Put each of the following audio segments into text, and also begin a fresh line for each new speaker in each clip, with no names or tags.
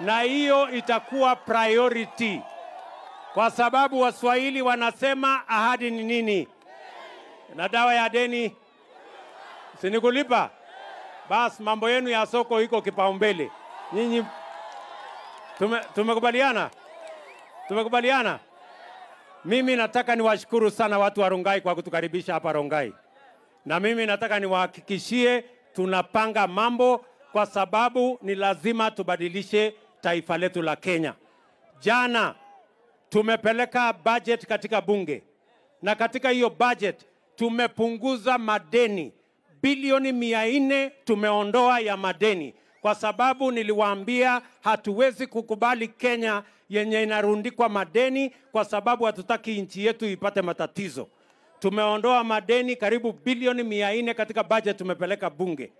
na hiyo itakuwa priority, kwa sababu Waswahili wanasema ahadi ni nini? Na dawa ya deni sinikulipa, basi mambo yenu ya soko iko kipaumbele. Nyinyi tume, tumekubaliana, tumekubaliana. Mimi nataka niwashukuru sana watu wa Rongai kwa kutukaribisha hapa Rongai, na mimi nataka niwahakikishie tunapanga mambo kwa sababu ni lazima tubadilishe taifa letu la Kenya. Jana tumepeleka budget katika bunge na katika hiyo budget tumepunguza madeni bilioni mia nne tumeondoa ya madeni, kwa sababu niliwaambia hatuwezi kukubali Kenya yenye inarundikwa madeni, kwa sababu hatutaki nchi yetu ipate matatizo. Tumeondoa madeni karibu bilioni mia nne katika budget tumepeleka bunge.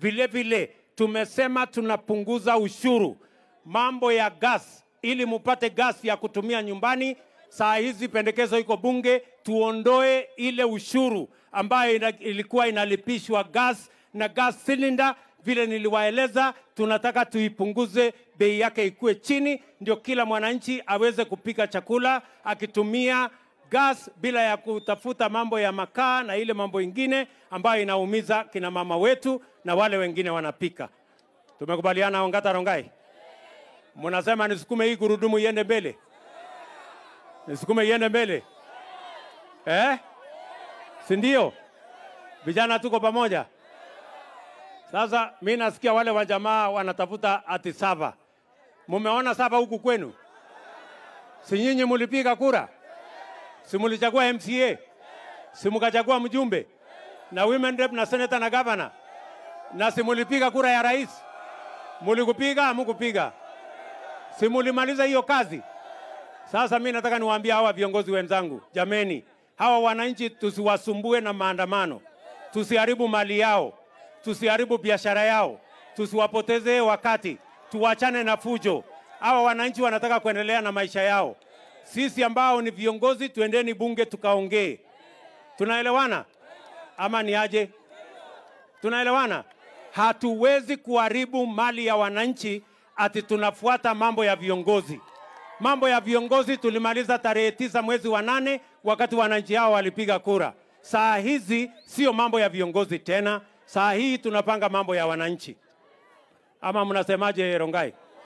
Vilevile vile, tumesema tunapunguza ushuru mambo ya gas ili mupate gas ya kutumia nyumbani. Saa hizi pendekezo iko bunge, tuondoe ile ushuru ambayo ilikuwa inalipishwa gas na gas cylinder. Vile niliwaeleza, tunataka tuipunguze bei yake ikue chini, ndio kila mwananchi aweze kupika chakula akitumia gas bila ya kutafuta mambo ya makaa na ile mambo ingine ambayo inaumiza kina mama wetu na wale wengine wanapika. Tumekubaliana Ongata Rongai? Munasema nisukume hii gurudumu iende mbele, nisukume iende mbele eh? si ndio? Vijana tuko pamoja. Sasa mi nasikia wale wa jamaa wanatafuta ati saba. Mumeona saba huku kwenu? Si nyinyi mulipiga kura? Si mulichagua MCA? Si mukachagua mjumbe na women rep na senator na governor? Na si mulipiga kura ya rais? Mulikupiga amukupiga? simulimaliza hiyo kazi? Sasa mi nataka niwaambie hawa viongozi wenzangu, jameni, hawa wananchi tusiwasumbue na maandamano, tusiharibu mali yao, tusiharibu biashara yao, tusiwapotezee wakati, tuwachane na fujo. Hawa wananchi wanataka kuendelea na maisha yao. Sisi ambao ni viongozi, tuendeni bunge tukaongee. Tunaelewana ama ni aje? Tunaelewana? Hatuwezi kuharibu mali ya wananchi ati tunafuata mambo ya viongozi. Mambo ya viongozi tulimaliza tarehe tisa mwezi wa nane, wakati wananchi hao walipiga kura. Saa hizi sio mambo ya viongozi tena, saa hii tunapanga mambo ya wananchi. Ama mnasemaje, Rongai?